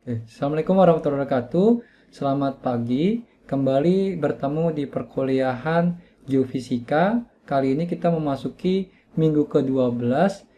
Oke, Assalamualaikum warahmatullahi wabarakatuh. Selamat pagi. Kembali bertemu di perkuliahan Geofisika. Kali ini kita memasuki minggu ke-12.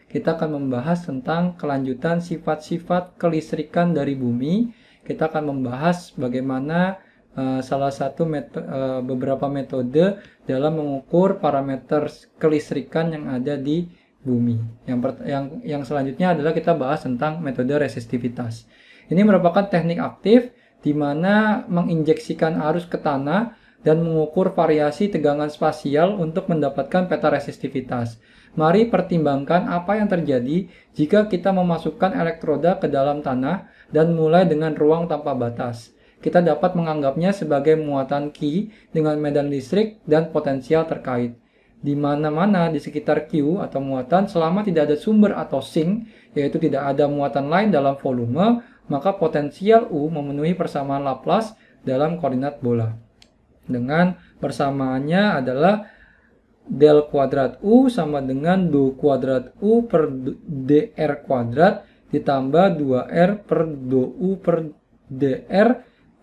Kita akan membahas tentang kelanjutan sifat-sifat kelistrikan dari bumi. Kita akan membahas bagaimana uh, salah satu meto uh, eh, beberapa metode dalam mengukur parameter kelistrikan yang ada di bumi. Yang yang yang selanjutnya adalah kita bahas tentang metode resistivitas. Ini merupakan teknik aktif di mana menginjeksikan arus ke tanah dan mengukur variasi tegangan spasial untuk mendapatkan peta resistivitas. Mari pertimbangkan apa yang terjadi jika kita memasukkan elektroda ke dalam tanah dan mulai dengan ruang tanpa batas. Kita dapat menganggapnya sebagai muatan Q dengan medan listrik dan potensial terkait di mana-mana di sekitar Q atau muatan selama tidak ada sumber atau sink, yaitu tidak ada muatan lain dalam volume, maka potensial U memenuhi persamaan Laplace dalam koordinat bola. Dengan persamaannya adalah del kuadrat U sama dengan du kuadrat U per dr kuadrat ditambah 2R per du U per dr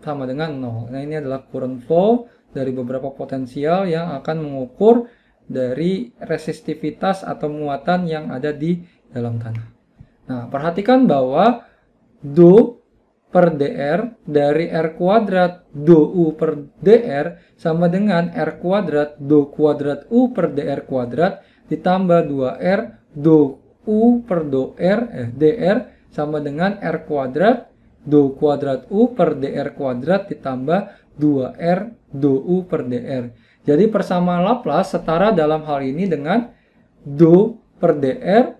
sama dengan 0. Nah ini adalah current flow dari beberapa potensial yang akan mengukur dari resistivitas atau muatan yang ada di dalam tanah. Nah, perhatikan bahwa do per dr dari r kuadrat do u per dr sama dengan r kuadrat do kuadrat u per dr kuadrat ditambah 2r do u per do r eh, dr sama dengan r kuadrat do kuadrat u per dr kuadrat ditambah 2r do u per dr. Jadi persamaan Laplace setara dalam hal ini dengan do per dr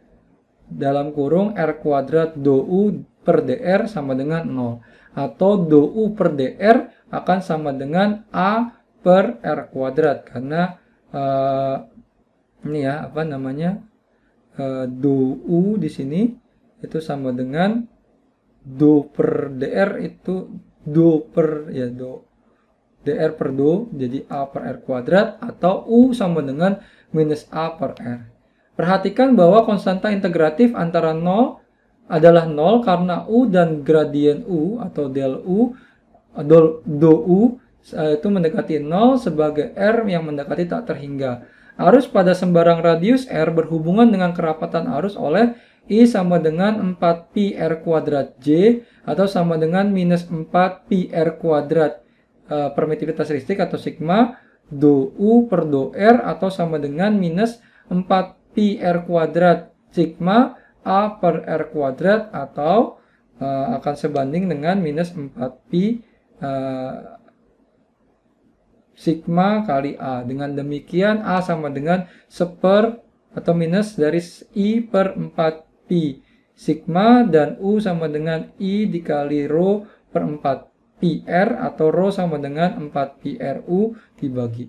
dalam kurung r kuadrat do u per dr sama dengan 0 atau du per dr akan sama dengan a per r kuadrat karena uh, ini ya apa namanya uh, eh, du di sini itu sama dengan du per dr itu du per ya do dr per du jadi a per r kuadrat atau u sama dengan minus a per r. Perhatikan bahwa konstanta integratif antara 0 adalah nol karena U dan gradien U atau del U, eh, del, do U eh, itu mendekati nol sebagai R yang mendekati tak terhingga. Arus pada sembarang radius R berhubungan dengan kerapatan arus oleh I sama dengan 4pi R kuadrat J atau sama dengan minus 4pi R kuadrat e, permitivitas listrik atau sigma do U per do R atau sama dengan minus 4pi R kuadrat sigma A per R kuadrat atau uh, akan sebanding dengan minus 4Pi uh, e, sigma kali A. Dengan demikian A sama dengan seper atau minus dari I per 4Pi sigma dan U sama dengan I dikali rho per 4 r atau rho sama dengan 4PRU dibagi.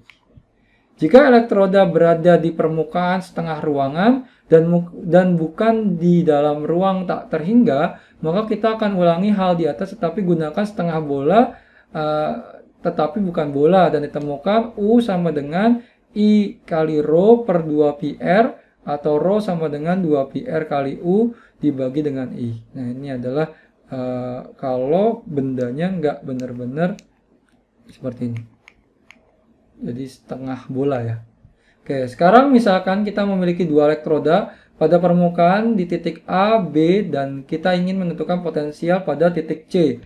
Jika elektroda berada di permukaan setengah ruangan, dan dan bukan di dalam ruang tak terhingga, maka kita akan ulangi hal di atas tetapi gunakan setengah bola uh, tetapi bukan bola dan ditemukan U sama dengan I kali Rho per 2 PR atau Rho sama dengan 2 PR kali U dibagi dengan I. Nah ini adalah uh, kalau bendanya nggak benar-benar seperti ini. Jadi setengah bola ya. Oke, sekarang misalkan kita memiliki dua elektroda pada permukaan di titik A, B, dan kita ingin menentukan potensial pada titik C,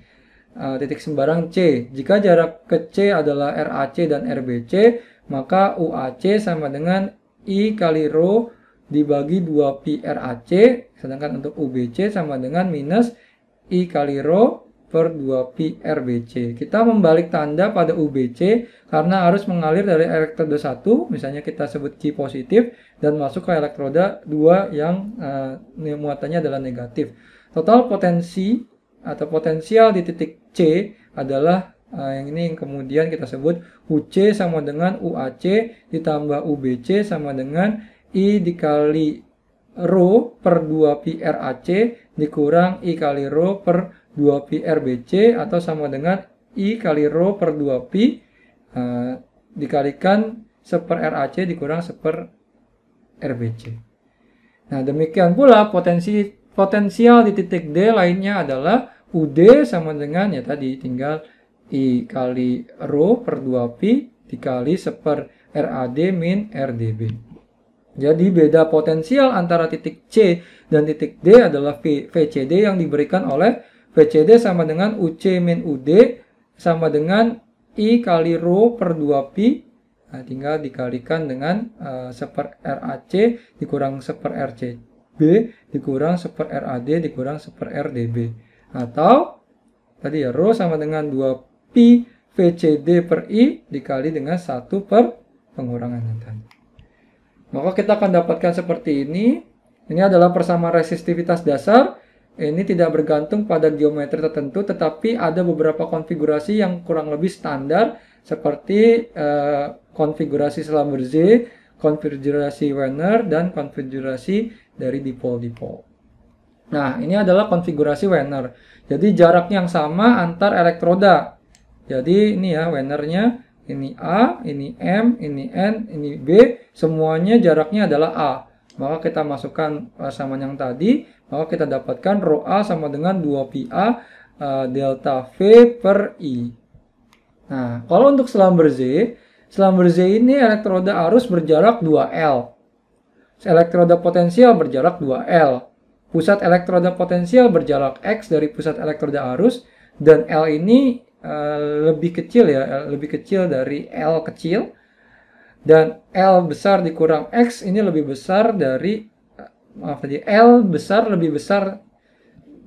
eh, titik sembarang C. Jika jarak ke C adalah RAC dan RBC, maka UAC sama dengan I kali Rho dibagi 2 pi RAC, sedangkan untuk UBC sama dengan minus I kali Rho per 2pi RBC. Kita membalik tanda pada UBC karena arus mengalir dari elektroda 1, misalnya kita sebut Q positif, dan masuk ke elektroda 2 yang uh, muatannya adalah negatif. Total potensi atau potensial di titik C adalah uh, yang ini yang kemudian kita sebut UC sama dengan UAC ditambah UBC sama dengan I dikali Rho per 2 pi RAC dikurang I kali Rho per 2pi RBC atau sama dengan I kali Rho per 2pi uh, eh, dikalikan seper RAC dikurang seper RBC. Nah, demikian pula potensi potensial di titik D lainnya adalah UD sama dengan ya tadi tinggal I kali Rho per 2pi dikali seper RAD min RDB. Jadi beda potensial antara titik C dan titik D adalah v, VCD yang diberikan oleh VCD sama dengan UC min UD sama dengan I kali Rho per 2Pi. Nah, tinggal dikalikan dengan uh, seper RAC dikurang seper RCB dikurang seper RAD dikurang seper RDB. Atau tadi ya Rho sama dengan 2Pi VCD per I dikali dengan 1 per pengurangan tadi. Maka kita akan dapatkan seperti ini. Ini adalah persamaan resistivitas dasar ini tidak bergantung pada geometri tertentu, tetapi ada beberapa konfigurasi yang kurang lebih standar, seperti uh, konfigurasi Slamberze, konfigurasi Wenner, dan konfigurasi dari dipol-dipol. Nah, ini adalah konfigurasi Wenner. Jadi jarak yang sama antar elektroda. Jadi ini ya Wenner-nya. ini A, ini M, ini N, ini B, semuanya jaraknya adalah A. Maka kita masukkan persamaan yang tadi, maka kita dapatkan rho A sama dengan 2 PA uh, delta V per I. Nah, kalau untuk selamber Z, selamber Z ini elektroda arus berjarak 2L. Elektroda potensial berjarak 2L. Pusat elektroda potensial berjarak X dari pusat elektroda arus. Dan L ini uh, lebih kecil ya, lebih kecil dari L kecil. Dan L besar dikurang X ini lebih besar dari maaf tadi L besar lebih besar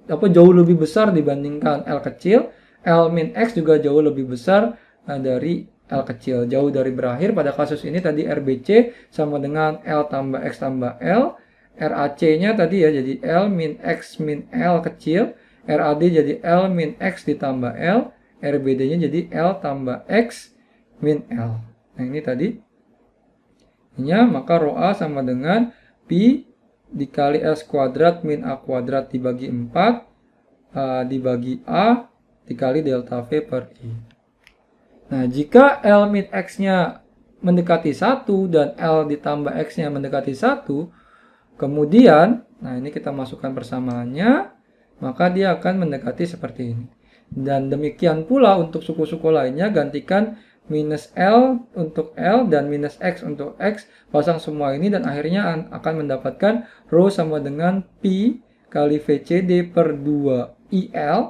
apa jauh lebih besar dibandingkan L kecil, L min X juga jauh lebih besar eh, dari L kecil. Jauh dari berakhir pada kasus ini tadi RBC sama dengan L tambah X tambah L. RAC-nya tadi ya jadi L min X min L kecil. RAD jadi L min X ditambah L. RBD-nya jadi L tambah X min L. Nah ini tadi. Ini maka rho A sama dengan P dikali S kuadrat min A kuadrat dibagi 4 uh, dibagi A dikali delta V per I. Nah, jika L min X-nya mendekati 1 dan L ditambah X-nya mendekati 1, kemudian, nah ini kita masukkan persamaannya, maka dia akan mendekati seperti ini. Dan demikian pula untuk suku-suku lainnya, gantikan minus L untuk L dan minus X untuk X, pasang semua ini dan akhirnya akan mendapatkan Rho sama dengan P kali VCD per 2 IL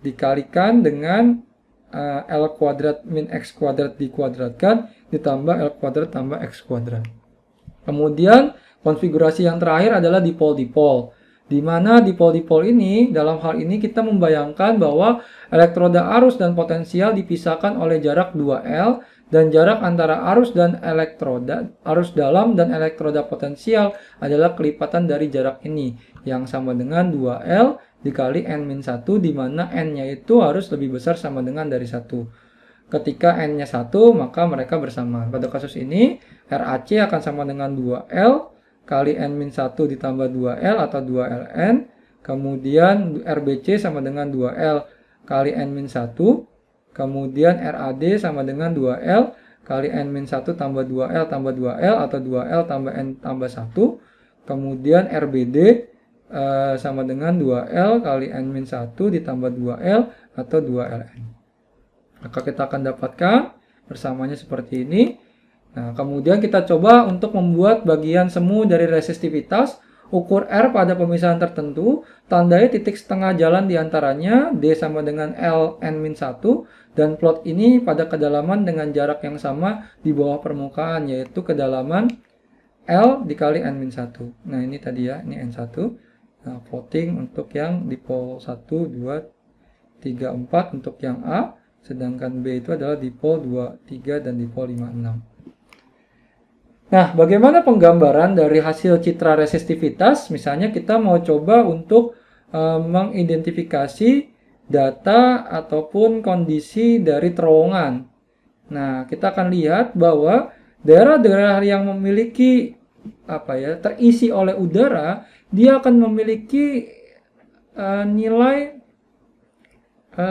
dikalikan dengan uh, L kuadrat min X kuadrat dikuadratkan ditambah L kuadrat tambah X kuadrat. Kemudian konfigurasi yang terakhir adalah dipol-dipol di mana dipol-dipol ini, dalam hal ini kita membayangkan bahwa elektroda arus dan potensial dipisahkan oleh jarak 2L dan jarak antara arus dan elektroda, arus dalam dan elektroda potensial adalah kelipatan dari jarak ini yang sama dengan 2L dikali N-1 di mana N-nya itu harus lebih besar sama dengan dari 1. Ketika N-nya 1, maka mereka bersama Pada kasus ini, RAC akan sama dengan 2L kali N min 1 ditambah 2L atau 2LN. Kemudian RBC sama dengan 2L kali N min 1. Kemudian RAD sama dengan 2L kali N min 1 tambah 2L tambah 2L atau 2L tambah N tambah 1. Kemudian RBD eh, sama dengan 2L kali N min 1 ditambah 2L atau 2LN. Maka kita akan dapatkan bersamanya seperti ini. Nah, kemudian kita coba untuk membuat bagian semu dari resistivitas, ukur R pada pemisahan tertentu, tandai titik setengah jalan di antaranya, D sama dengan L N-1, dan plot ini pada kedalaman dengan jarak yang sama di bawah permukaan, yaitu kedalaman L dikali N-1. Nah, ini tadi ya, ini N1. Nah, plotting untuk yang di pol 1, 2, 3, 4 untuk yang A, sedangkan B itu adalah di pol 2, 3, dan di pol 5, 6. Nah, bagaimana penggambaran dari hasil citra resistivitas? Misalnya kita mau coba untuk e, mengidentifikasi data ataupun kondisi dari terowongan. Nah, kita akan lihat bahwa daerah-daerah yang memiliki apa ya, terisi oleh udara, dia akan memiliki e, nilai e,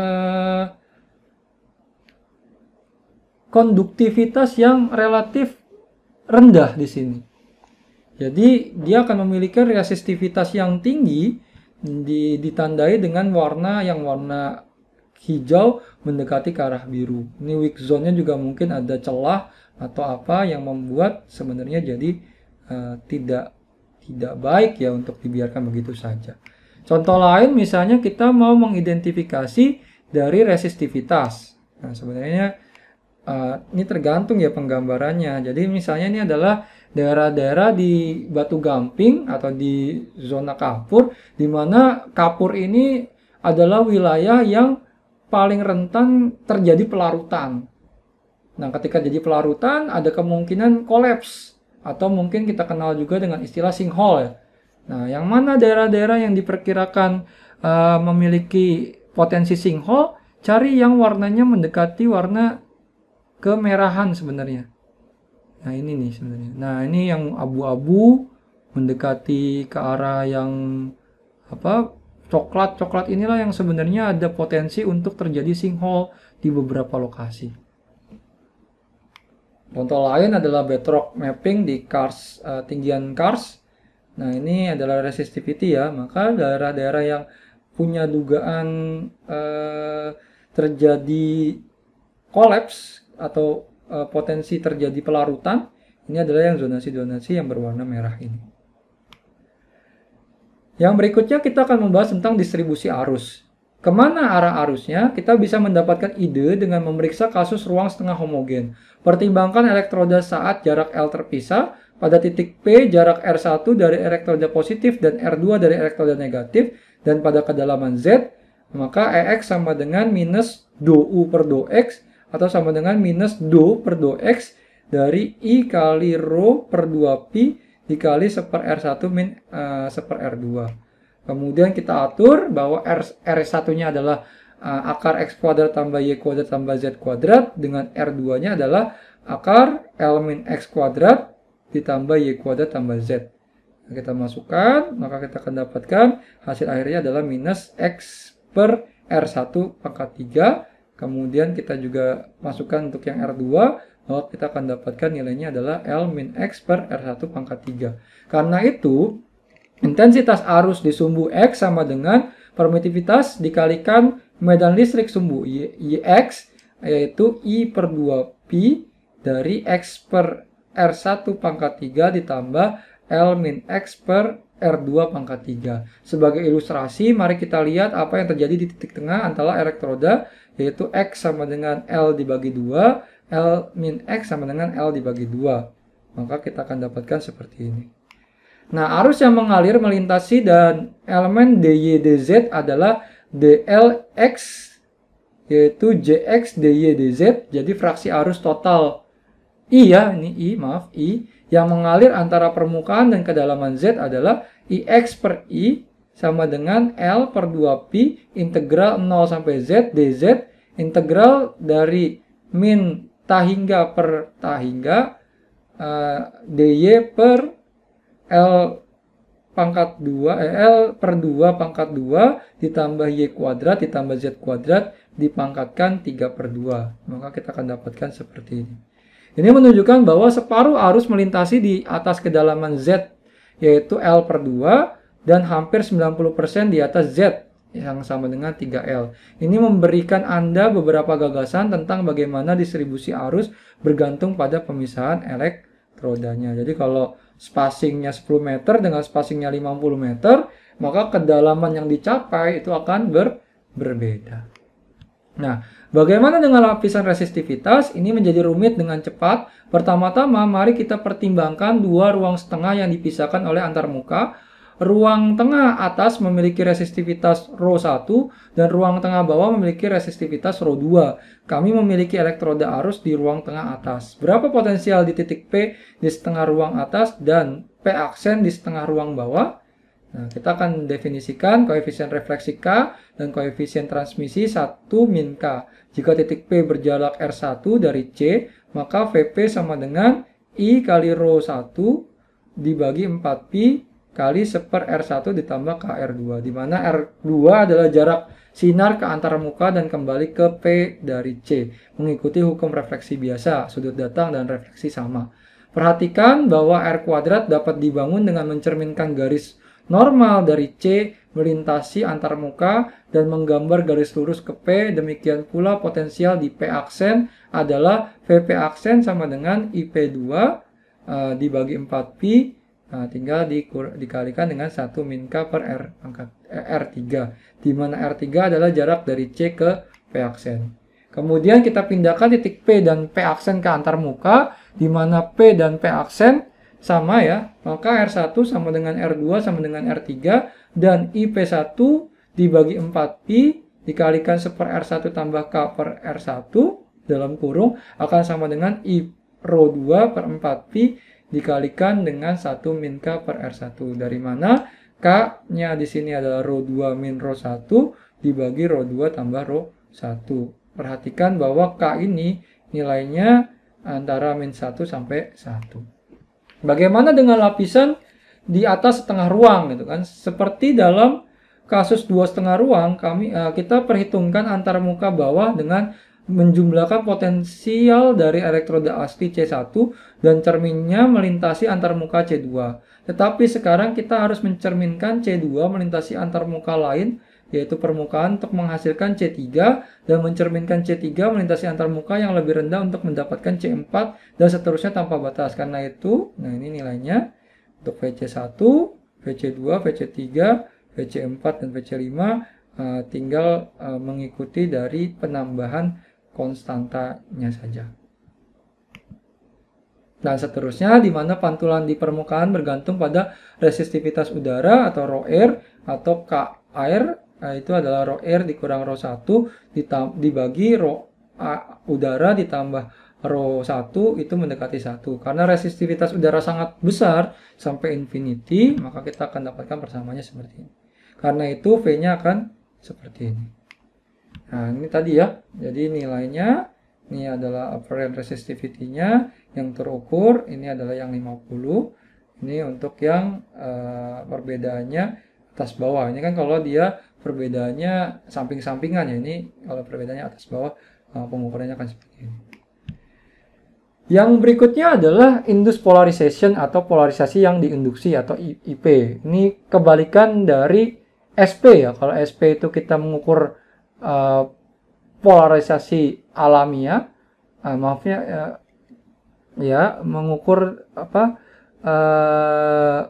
konduktivitas yang relatif rendah di sini. Jadi dia akan memiliki resistivitas yang tinggi di, ditandai dengan warna yang warna hijau mendekati ke arah biru. Ini weak zone-nya juga mungkin ada celah atau apa yang membuat sebenarnya jadi uh, tidak tidak baik ya untuk dibiarkan begitu saja. Contoh lain misalnya kita mau mengidentifikasi dari resistivitas. Nah, sebenarnya Eh, ini tergantung ya penggambarannya. Jadi misalnya ini adalah daerah-daerah di Batu Gamping atau di zona kapur, di mana kapur ini adalah wilayah yang paling rentan terjadi pelarutan. Nah, ketika jadi pelarutan, ada kemungkinan kolaps atau mungkin kita kenal juga dengan istilah sinkhole. Ya. Nah, yang mana daerah-daerah yang diperkirakan uh, memiliki potensi sinkhole, cari yang warnanya mendekati warna kemerahan sebenarnya. Nah ini nih sebenarnya. Nah ini yang abu-abu mendekati ke arah yang apa coklat coklat inilah yang sebenarnya ada potensi untuk terjadi sinkhole di beberapa lokasi. Contoh lain adalah bedrock mapping di kars uh, eh, tinggian kars. Nah ini adalah resistivity ya. Maka daerah-daerah yang punya dugaan uh, terjadi kolaps atau e, potensi terjadi pelarutan ini adalah yang zonasi-zonasi yang berwarna merah ini. Yang berikutnya kita akan membahas tentang distribusi arus. Kemana arah arusnya, kita bisa mendapatkan ide dengan memeriksa kasus ruang setengah homogen. Pertimbangkan elektroda saat jarak L terpisah, pada titik P jarak R1 dari elektroda positif dan R2 dari elektroda negatif, dan pada kedalaman Z, maka EX sama dengan minus dou per dou X, atau sama dengan minus do per do x dari i kali rho per 2 pi dikali 1 per r1 min uh, eh, 1 per r2. Kemudian kita atur bahwa r, r1-nya adalah uh, akar x kuadrat tambah y kuadrat tambah z kuadrat dengan r2-nya adalah akar l min x kuadrat ditambah y kuadrat tambah z. Nah, kita masukkan, maka kita akan dapatkan hasil akhirnya adalah minus x per R1 pangkat 3 Kemudian kita juga masukkan untuk yang R2, maka kita akan dapatkan nilainya adalah L min X per R1 pangkat 3. Karena itu, intensitas arus di sumbu X sama dengan permitivitas dikalikan medan listrik sumbu y, YX, yaitu I per 2Pi dari X per R1 pangkat 3 ditambah L min X per R2 pangkat 3. Sebagai ilustrasi, mari kita lihat apa yang terjadi di titik tengah antara elektroda yaitu X sama dengan L dibagi 2, L min X sama dengan L dibagi 2. Maka kita akan dapatkan seperti ini. Nah, arus yang mengalir melintasi dan elemen dy dz adalah dlx yaitu jx dy dz jadi fraksi arus total i ya ini i maaf i yang mengalir antara permukaan dan kedalaman z adalah ix per i sama dengan L per 2 p integral 0 sampai Z dz integral dari min tahingga per tahingga uh, dy per L pangkat 2 eh, L per 2 pangkat 2 ditambah Y kuadrat ditambah Z kuadrat dipangkatkan 3 per 2. Maka kita akan dapatkan seperti ini. Ini menunjukkan bahwa separuh arus melintasi di atas kedalaman Z yaitu L per 2 dan hampir 90% di atas Z yang sama dengan 3L. Ini memberikan Anda beberapa gagasan tentang bagaimana distribusi arus bergantung pada pemisahan elektrodanya. Jadi kalau spacingnya 10 meter dengan spacingnya 50 meter, maka kedalaman yang dicapai itu akan ber berbeda. Nah, bagaimana dengan lapisan resistivitas? Ini menjadi rumit dengan cepat. Pertama-tama, mari kita pertimbangkan dua ruang setengah yang dipisahkan oleh antarmuka Ruang tengah atas memiliki resistivitas rho 1 dan ruang tengah bawah memiliki resistivitas rho 2. Kami memiliki elektroda arus di ruang tengah atas. Berapa potensial di titik P di setengah ruang atas dan P aksen di setengah ruang bawah? Nah, kita akan definisikan koefisien refleksi K dan koefisien transmisi 1 min K. Jika titik P berjarak R1 dari C, maka VP sama dengan I kali Rho 1 dibagi 4Pi kali seper R1 ditambah KR2, di mana R2 adalah jarak sinar ke antara muka dan kembali ke P dari C, mengikuti hukum refleksi biasa, sudut datang dan refleksi sama. Perhatikan bahwa R kuadrat dapat dibangun dengan mencerminkan garis normal dari C melintasi antar muka dan menggambar garis lurus ke P, demikian pula potensial di P aksen adalah VP aksen sama dengan IP2 uh, eh, dibagi 4 p Nah, tinggal dikur, dikalikan dengan 1 min K per R angka, eh, R3, di mana R3 adalah jarak dari C ke P aksen. Kemudian kita pindahkan titik P dan P aksen ke antar muka, di mana P dan P aksen sama ya, maka R1 sama dengan R2 sama dengan R3, dan IP1 dibagi 4I dikalikan 1 per R1 tambah K per R1 dalam kurung akan sama dengan I rho 2 per 4Pi dikalikan dengan 1 min K per R1. Dari mana? K-nya di sini adalah Rho 2 min Rho 1 dibagi Rho 2 tambah Rho 1. Perhatikan bahwa K ini nilainya antara min 1 sampai 1. Bagaimana dengan lapisan di atas setengah ruang gitu kan? Seperti dalam kasus dua setengah ruang, kami eh, kita perhitungkan antara muka bawah dengan menjumlahkan potensial dari elektroda asli C1 dan cerminnya melintasi antarmuka C2. Tetapi sekarang kita harus mencerminkan C2 melintasi antarmuka lain yaitu permukaan untuk menghasilkan C3 dan mencerminkan C3 melintasi antarmuka yang lebih rendah untuk mendapatkan C4 dan seterusnya tanpa batas. Karena itu, nah ini nilainya untuk VC1, VC2, VC3, VC4 dan VC5 eh, tinggal eh, mengikuti dari penambahan konstantanya saja. Dan seterusnya, di mana pantulan di permukaan bergantung pada resistivitas udara atau rho air atau k air, eh, itu adalah rho air dikurang rho 1 dibagi rho a, udara ditambah rho 1 itu mendekati 1. Karena resistivitas udara sangat besar sampai infinity, maka kita akan dapatkan persamaannya seperti ini. Karena itu V-nya akan seperti ini. Nah, ini tadi ya. Jadi nilainya ini adalah apparent resistivity-nya yang terukur, ini adalah yang 50. Ini untuk yang uh, perbedaannya atas bawah. Ini kan kalau dia perbedaannya samping-sampingan ya. Ini kalau perbedaannya atas bawah uh, pengukurannya akan seperti ini. Yang berikutnya adalah induced polarization atau polarisasi yang diinduksi atau IP. Ini kebalikan dari SP ya. Kalau SP itu kita mengukur Eh, polarisasi alamiah, uh, eh, maafnya uh, eh, ya mengukur apa uh,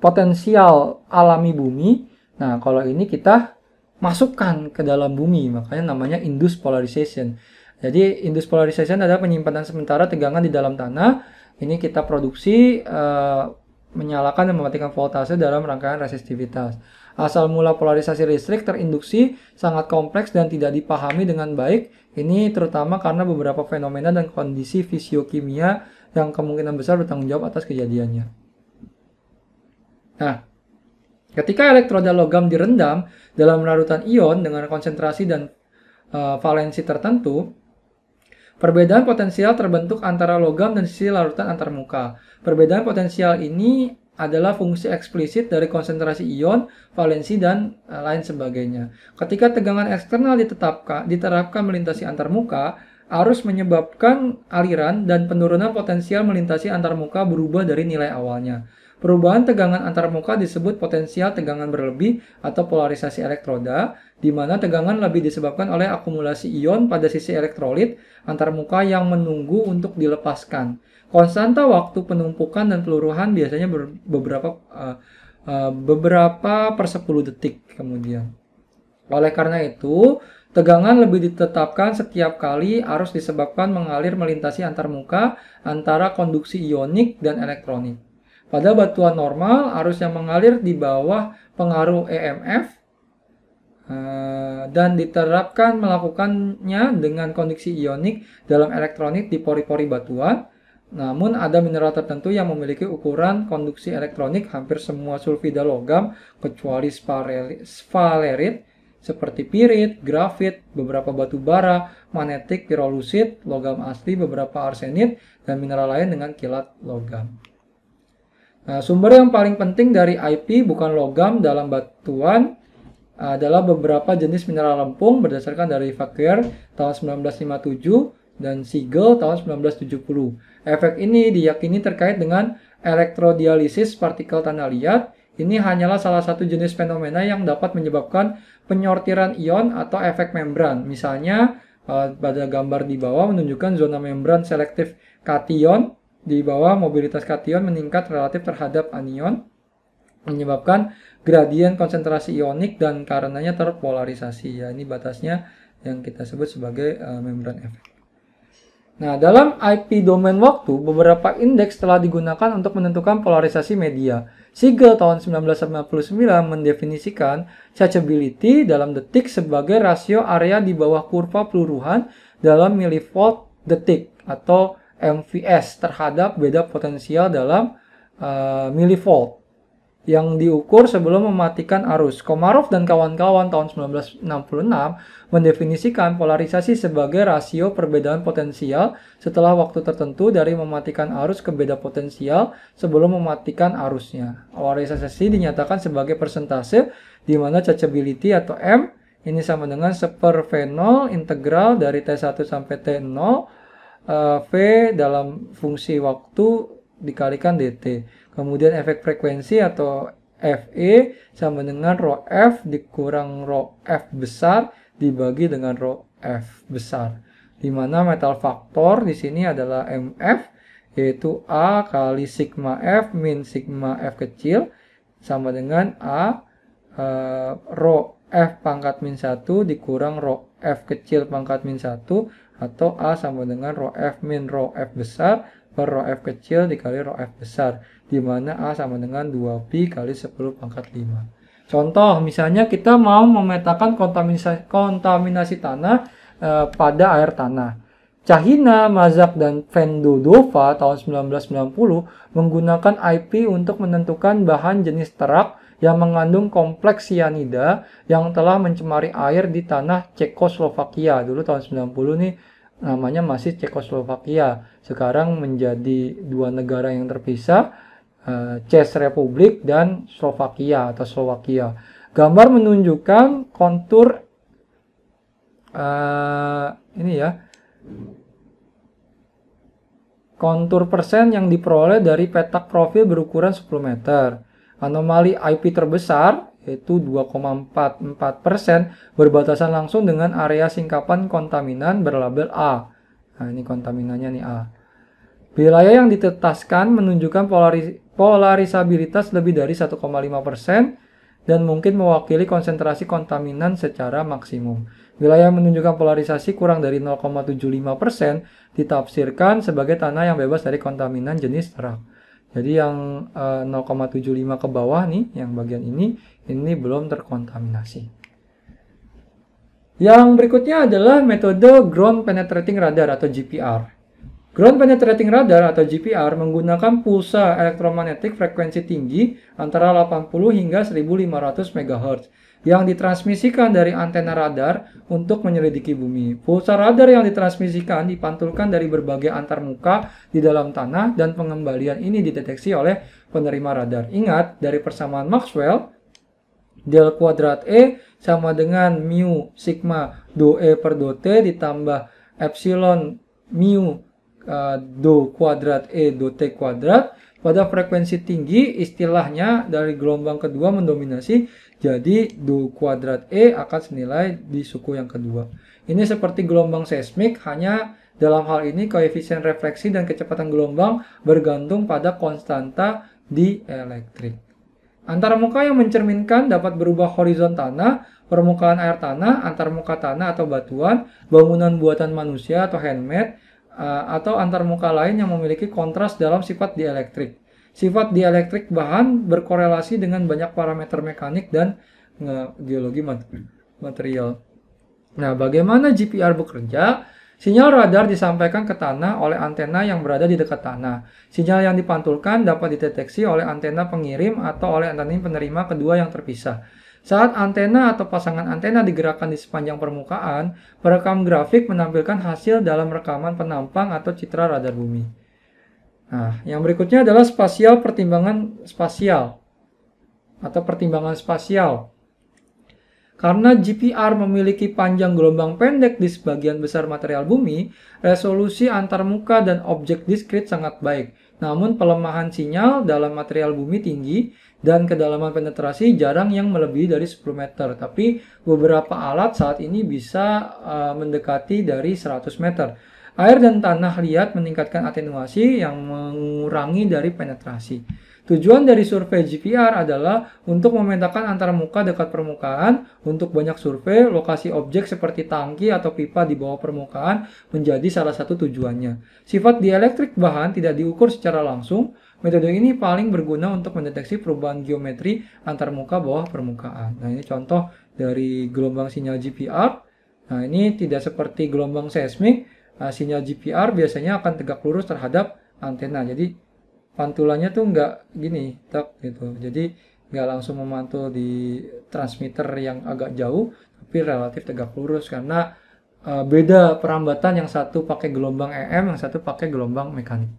potensial alami bumi. Nah kalau ini kita masukkan ke dalam bumi, makanya namanya induced polarization. Jadi induced polarization adalah penyimpanan sementara tegangan di dalam tanah. Ini kita produksi uh, menyalakan dan mematikan voltase dalam rangkaian resistivitas. Asal mula polarisasi listrik terinduksi sangat kompleks dan tidak dipahami dengan baik. Ini terutama karena beberapa fenomena dan kondisi fisiokimia yang kemungkinan besar bertanggung jawab atas kejadiannya. Nah, ketika elektroda logam direndam dalam larutan ion dengan konsentrasi dan uh, valensi tertentu, perbedaan potensial terbentuk antara logam dan sisi larutan antarmuka. Perbedaan potensial ini adalah fungsi eksplisit dari konsentrasi ion, valensi, dan e, lain sebagainya. Ketika tegangan eksternal ditetapkan, diterapkan melintasi antarmuka, arus menyebabkan aliran dan penurunan potensial melintasi antarmuka berubah dari nilai awalnya. Perubahan tegangan antarmuka disebut potensial tegangan berlebih atau polarisasi elektroda, di mana tegangan lebih disebabkan oleh akumulasi ion pada sisi elektrolit antarmuka yang menunggu untuk dilepaskan. Konstanta waktu penumpukan dan peluruhan biasanya beberapa uh, uh, beberapa per 10 detik kemudian. Oleh karena itu, tegangan lebih ditetapkan setiap kali arus disebabkan mengalir melintasi antarmuka antara konduksi ionik dan elektronik. Pada batuan normal, arus yang mengalir di bawah pengaruh EMF eh, dan diterapkan melakukannya dengan konduksi ionik dalam elektronik di pori-pori batuan namun ada mineral tertentu yang memiliki ukuran konduksi elektronik hampir semua sulfida logam kecuali sphalerit seperti pirit, grafit, beberapa batu bara, magnetik, pirolusit, logam asli, beberapa arsenit, dan mineral lain dengan kilat logam. Nah, sumber yang paling penting dari IP bukan logam dalam batuan adalah beberapa jenis mineral lempung berdasarkan dari Fakir tahun 1957 dan Siegel tahun 1970. Efek ini diyakini terkait dengan elektrodialisis partikel tanah liat. Ini hanyalah salah satu jenis fenomena yang dapat menyebabkan penyortiran ion atau efek membran. Misalnya, eh, pada gambar di bawah menunjukkan zona membran selektif kation. Di bawah mobilitas kation meningkat relatif terhadap anion menyebabkan gradien konsentrasi ionik dan karenanya terpolarisasi ya ini batasnya yang kita sebut sebagai eh, membran efek. Nah, dalam IP domain waktu, beberapa indeks telah digunakan untuk menentukan polarisasi media. Siegel tahun 1999 mendefinisikan chargeability dalam detik sebagai rasio area di bawah kurva peluruhan dalam milivolt detik atau MVS terhadap beda potensial dalam uh, eh, milivolt yang diukur sebelum mematikan arus. Komarov dan kawan-kawan tahun 1966 mendefinisikan polarisasi sebagai rasio perbedaan potensial setelah waktu tertentu dari mematikan arus ke beda potensial sebelum mematikan arusnya. Polarisasi dinyatakan sebagai persentase di mana chargeability atau M ini sama dengan v V0 integral dari T1 sampai T0 eh, V dalam fungsi waktu dikalikan DT. Kemudian efek frekuensi atau FE sama dengan rho F dikurang rho F besar dibagi dengan rho F besar. Di mana metal faktor di sini adalah MF yaitu A kali sigma F min sigma F kecil sama dengan A e, eh, rho F pangkat min 1 dikurang rho F kecil pangkat min 1 atau A sama dengan rho F min rho F besar per rho F kecil dikali rho F besar di mana A sama dengan 2Pi kali 10 pangkat 5. Contoh misalnya kita mau memetakan kontaminasi, kontaminasi tanah e, pada air tanah. Cahina, Mazak, dan Vendodova tahun 1990 menggunakan IP untuk menentukan bahan jenis terak yang mengandung kompleks sianida yang telah mencemari air di tanah Cekoslovakia. Dulu tahun 90 nih namanya masih Cekoslovakia. Sekarang menjadi dua negara yang terpisah Eh, Czech Republik dan Slovakia atau Slovakia. Gambar menunjukkan kontur uh, ini ya kontur persen yang diperoleh dari petak profil berukuran 10 meter. Anomali IP terbesar yaitu 2,44 persen berbatasan langsung dengan area singkapan kontaminan berlabel A. Nah ini kontaminannya nih A. Wilayah yang ditetaskan menunjukkan polaris polarisabilitas lebih dari 1,5% dan mungkin mewakili konsentrasi kontaminan secara maksimum. Wilayah menunjukkan polarisasi kurang dari 0,75% ditafsirkan sebagai tanah yang bebas dari kontaminan jenis terang. Jadi yang 0,75 eh, ke bawah nih, yang bagian ini, ini belum terkontaminasi. Yang berikutnya adalah metode Ground Penetrating Radar atau GPR. Ground Penetrating Radar atau GPR menggunakan pulsa elektromagnetik frekuensi tinggi antara 80 hingga 1500 MHz yang ditransmisikan dari antena radar untuk menyelidiki bumi. Pulsa radar yang ditransmisikan dipantulkan dari berbagai antarmuka di dalam tanah dan pengembalian ini dideteksi oleh penerima radar. Ingat, dari persamaan Maxwell, del kuadrat E sama dengan mu sigma do E per do T ditambah epsilon mu uh, do kuadrat E do T kuadrat. Pada frekuensi tinggi istilahnya dari gelombang kedua mendominasi jadi do kuadrat E akan senilai di suku yang kedua. Ini seperti gelombang seismik hanya dalam hal ini koefisien refleksi dan kecepatan gelombang bergantung pada konstanta di elektrik. antara muka yang mencerminkan dapat berubah horizon tanah, permukaan air tanah, antar muka tanah atau batuan, bangunan buatan manusia atau handmade, Eh, atau antar muka lain yang memiliki kontras dalam sifat dielektrik. Sifat dielektrik bahan berkorelasi dengan banyak parameter mekanik dan geologi material. Nah, bagaimana GPR bekerja? Sinyal radar disampaikan ke tanah oleh antena yang berada di dekat tanah. Sinyal yang dipantulkan dapat dideteksi oleh antena pengirim atau oleh antena penerima kedua yang terpisah. Saat antena atau pasangan antena digerakkan di sepanjang permukaan, perekam grafik menampilkan hasil dalam rekaman penampang atau citra radar bumi. Nah, yang berikutnya adalah spasial pertimbangan spasial atau pertimbangan spasial. Karena GPR memiliki panjang gelombang pendek di sebagian besar material bumi, resolusi antarmuka dan objek diskrit sangat baik. Namun pelemahan sinyal dalam material bumi tinggi dan kedalaman penetrasi jarang yang melebihi dari 10 meter. Tapi beberapa alat saat ini bisa uh, mendekati dari 100 meter. Air dan tanah liat meningkatkan atenuasi yang mengurangi dari penetrasi. Tujuan dari survei GPR adalah untuk memetakan antara muka dekat permukaan untuk banyak survei, lokasi objek seperti tangki atau pipa di bawah permukaan menjadi salah satu tujuannya. Sifat dielektrik bahan tidak diukur secara langsung, Metode ini paling berguna untuk mendeteksi perubahan geometri antar muka bawah permukaan. Nah, ini contoh dari gelombang sinyal GPR. Nah, ini tidak seperti gelombang seismik. Nah, sinyal GPR biasanya akan tegak lurus terhadap antena. Jadi, pantulannya tuh nggak gini tak gitu jadi nggak langsung memantul di transmitter yang agak jauh tapi relatif tegak lurus karena uh, beda perambatan yang satu pakai gelombang EM yang satu pakai gelombang mekanik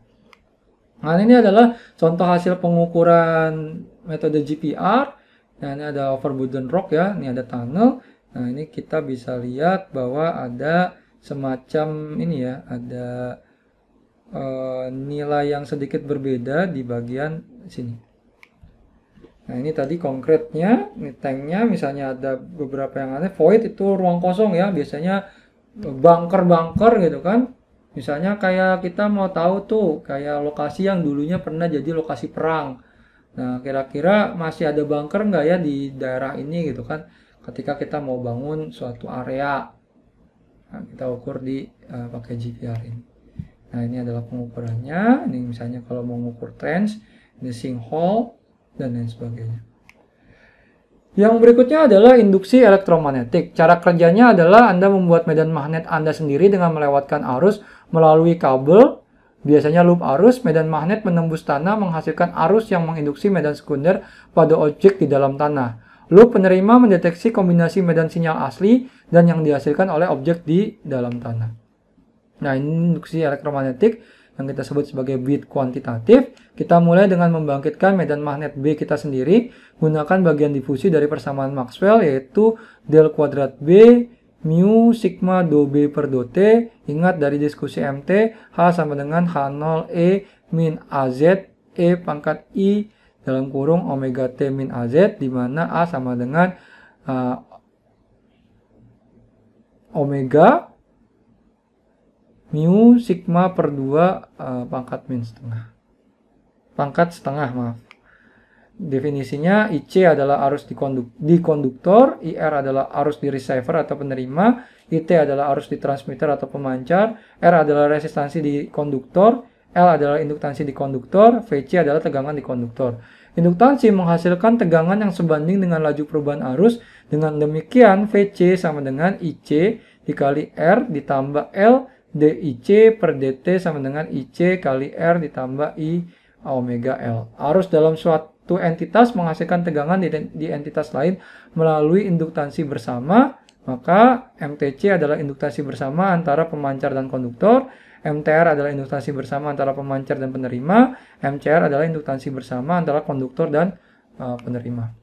nah ini adalah contoh hasil pengukuran metode GPR nah ini ada overburden rock ya ini ada tunnel nah ini kita bisa lihat bahwa ada semacam ini ya ada Eh, nilai yang sedikit berbeda di bagian sini. Nah ini tadi konkretnya, ini tanknya misalnya ada beberapa yang aneh, void itu ruang kosong ya, biasanya bunker-bunker gitu kan. Misalnya kayak kita mau tahu tuh, kayak lokasi yang dulunya pernah jadi lokasi perang. Nah kira-kira masih ada bunker nggak ya di daerah ini gitu kan, ketika kita mau bangun suatu area. Nah, kita ukur di uh, pakai GPR ini. Nah, ini adalah pengukurannya. Ini misalnya kalau mau mengukur trends, ini sinkhole, dan lain sebagainya. Yang berikutnya adalah induksi elektromagnetik. Cara kerjanya adalah Anda membuat medan magnet Anda sendiri dengan melewatkan arus melalui kabel, biasanya loop arus, medan magnet menembus tanah menghasilkan arus yang menginduksi medan sekunder pada objek di dalam tanah. Loop penerima mendeteksi kombinasi medan sinyal asli dan yang dihasilkan oleh objek di dalam tanah. Nah, ini induksi elektromagnetik yang kita sebut sebagai bit kuantitatif. Kita mulai dengan membangkitkan medan magnet B kita sendiri gunakan bagian difusi dari persamaan Maxwell yaitu del kuadrat B mu sigma do B per do T. Ingat dari diskusi MT, H sama dengan H0 E min AZ E pangkat I dalam kurung omega T min AZ di mana A sama dengan uh, omega mu sigma per 2 uh, eh, pangkat min setengah. Pangkat setengah, maaf. Definisinya IC adalah arus di, konduk di konduktor, IR adalah arus di receiver atau penerima, IT adalah arus di transmitter atau pemancar, R adalah resistansi di konduktor, L adalah induktansi di konduktor, VC adalah tegangan di konduktor. Induktansi menghasilkan tegangan yang sebanding dengan laju perubahan arus. Dengan demikian, VC sama dengan IC dikali R ditambah L DIC per DT sama dengan IC kali R ditambah I omega L. Arus dalam suatu entitas menghasilkan tegangan di, di entitas lain melalui induktansi bersama, maka MTC adalah induktansi bersama antara pemancar dan konduktor, MTR adalah induktansi bersama antara pemancar dan penerima, MCR adalah induktansi bersama antara konduktor dan uh, penerima.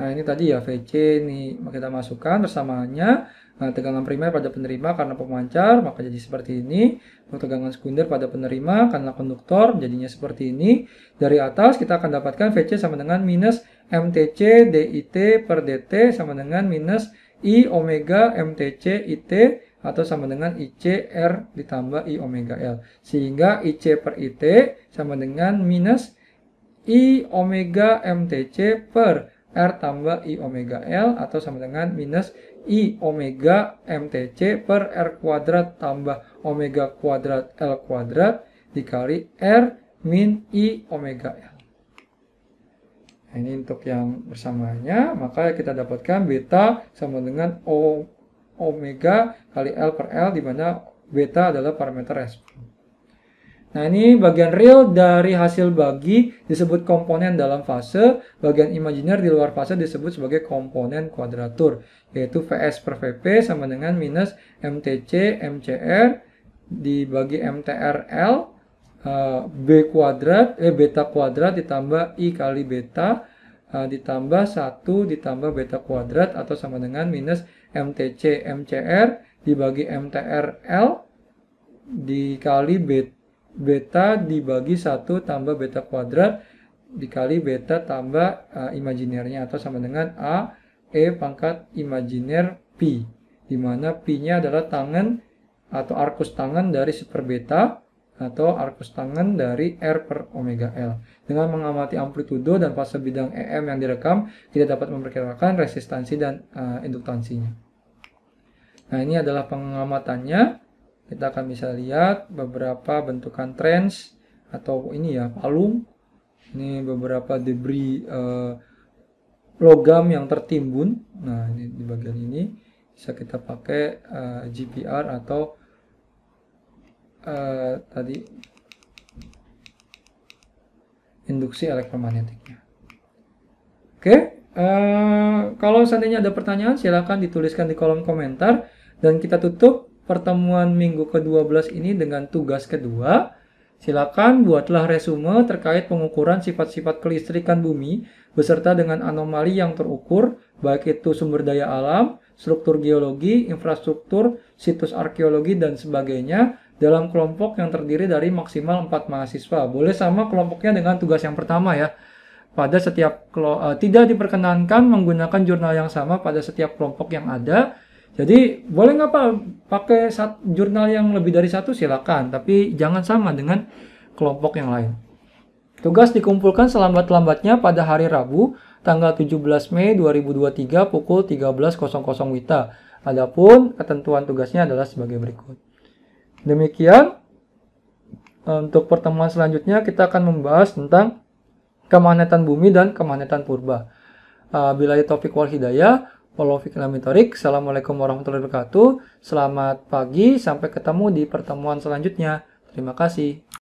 Nah, ini tadi ya VC ini kita masukkan bersamanya Nah, tegangan primer pada penerima karena pemancar, maka jadi seperti ini. Untuk tegangan sekunder pada penerima karena konduktor, jadinya seperti ini. Dari atas kita akan dapatkan VC sama dengan minus MTC DIT per DT sama dengan minus I omega MTC IT atau sama dengan ICR ditambah I omega L. Sehingga IC per IT sama dengan minus I omega MTC per R tambah I omega L atau sama dengan minus I omega MTC per R kuadrat tambah omega kuadrat L kuadrat dikali R min I omega L. Nah, ini untuk yang bersamanya, maka kita dapatkan beta sama dengan O omega kali L per L, di mana beta adalah parameter respon. Nah, ini bagian real dari hasil bagi disebut komponen dalam fase, bagian imajiner di luar fase disebut sebagai komponen kuadratur, yaitu VS per VP sama dengan minus MTC MCR dibagi MTRL uh, eh, B kuadrat, eh beta kuadrat ditambah I kali beta uh, ditambah 1 ditambah beta kuadrat atau sama dengan minus MTC MCR dibagi MTRL dikali beta beta dibagi 1 tambah beta kuadrat dikali beta tambah uh, eh, imajinernya atau sama dengan A E pangkat imajiner Pi di mana Pi-nya adalah tangan atau arkus tangan dari super beta atau arkus tangan dari R per omega L. Dengan mengamati amplitudo dan fase bidang EM yang direkam, kita dapat memperkirakan resistansi dan uh, induktansinya. Nah, ini adalah pengamatannya kita akan bisa lihat beberapa bentukan trends atau ini ya palung ini beberapa debris eh, logam yang tertimbun nah ini di bagian ini bisa kita pakai eh, GPR atau eh, tadi induksi elektromagnetiknya oke okay. Uh, eh, kalau seandainya ada pertanyaan silahkan dituliskan di kolom komentar dan kita tutup pertemuan minggu ke-12 ini dengan tugas kedua. Silakan buatlah resume terkait pengukuran sifat-sifat kelistrikan bumi beserta dengan anomali yang terukur, baik itu sumber daya alam, struktur geologi, infrastruktur, situs arkeologi, dan sebagainya dalam kelompok yang terdiri dari maksimal 4 mahasiswa. Boleh sama kelompoknya dengan tugas yang pertama ya pada setiap eh, tidak diperkenankan menggunakan jurnal yang sama pada setiap kelompok yang ada jadi boleh nggak Pak pakai sat, jurnal yang lebih dari satu silakan, tapi jangan sama dengan kelompok yang lain. Tugas dikumpulkan selambat-lambatnya pada hari Rabu, tanggal 17 Mei 2023 pukul 13.00 WITA. Adapun ketentuan tugasnya adalah sebagai berikut. Demikian untuk pertemuan selanjutnya kita akan membahas tentang kemanetan bumi dan kemanetan purba. Eh, bila ya topik wal hidayah. Assalamualaikum warahmatullahi wabarakatuh. Selamat pagi, sampai ketemu di pertemuan selanjutnya. Terima kasih.